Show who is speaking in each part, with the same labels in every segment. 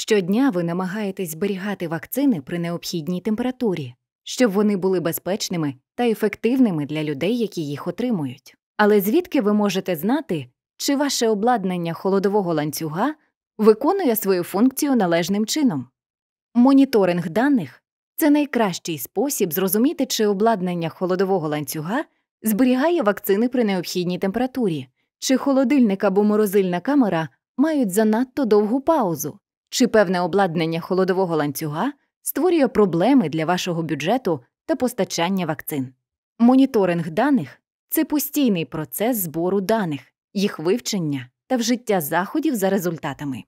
Speaker 1: Щодня ви намагаєтесь зберігати вакцини при необхідній температурі, щоб вони були безпечними та ефективними для людей, які їх отримують. Але звідки ви можете знати, чи ваше обладнання холодового ланцюга виконує свою функцію належним чином? Моніторинг даних це найкращий спосіб зрозуміти, чи обладнання холодового ланцюга зберігає вакцини при необхідній температурі, чи холодильник або морозильна камера мають занадто довгу паузу чи певне обладнання холодового ланцюга створює проблеми для вашого бюджету та постачання вакцин. Моніторинг даних це постійний процес збору даних, їх вивчення та вжиття заходів за результатами.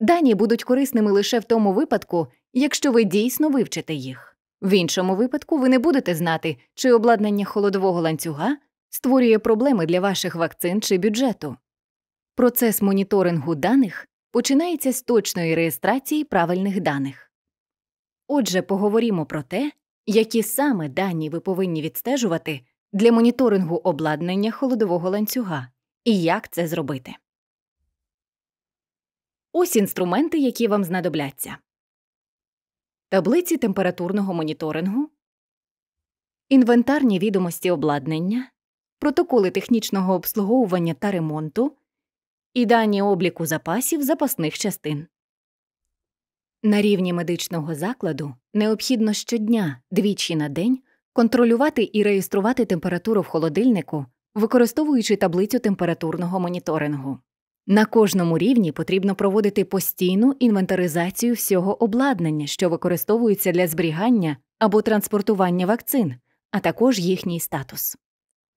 Speaker 1: Дані будуть корисними лише в тому випадку, якщо ви дійсно вивчите їх. В іншому випадку ви не будете знати, чи обладнання холодового ланцюга створює проблеми для ваших вакцин чи бюджету. Процес моніторингу даних починається з точної реєстрації правильних даних. Отже, поговоримо про те, які саме дані ви повинні відстежувати для моніторингу обладнання холодового ланцюга і як це зробити. Ось інструменти, які вам знадобляться таблиці температурного моніторингу, інвентарні відомості обладнання, протоколи технічного обслуговування та ремонту, і дані обліку запасів запасних частин. На рівні медичного закладу необхідно щодня двічі на день контролювати і реєструвати температуру в холодильнику, використовуючи таблицю температурного моніторингу. На кожному рівні потрібно проводити постійну інвентаризацію всього обладнання, що використовується для зберігання або транспортування вакцин, а також їхній статус.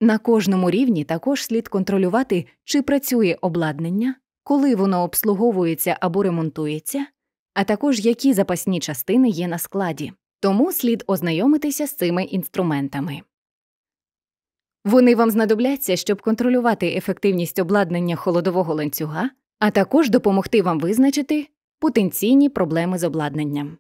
Speaker 1: На кожному рівні також слід контролювати, чи працює обладнання, коли воно обслуговується або ремонтується, а також які запасні частини є на складі, тому слід ознайомитися з цими інструментами. Вони вам знадобляться, щоб контролювати ефективність обладнання холодового ланцюга, а також допомогти вам визначити потенційні проблеми з обладнанням.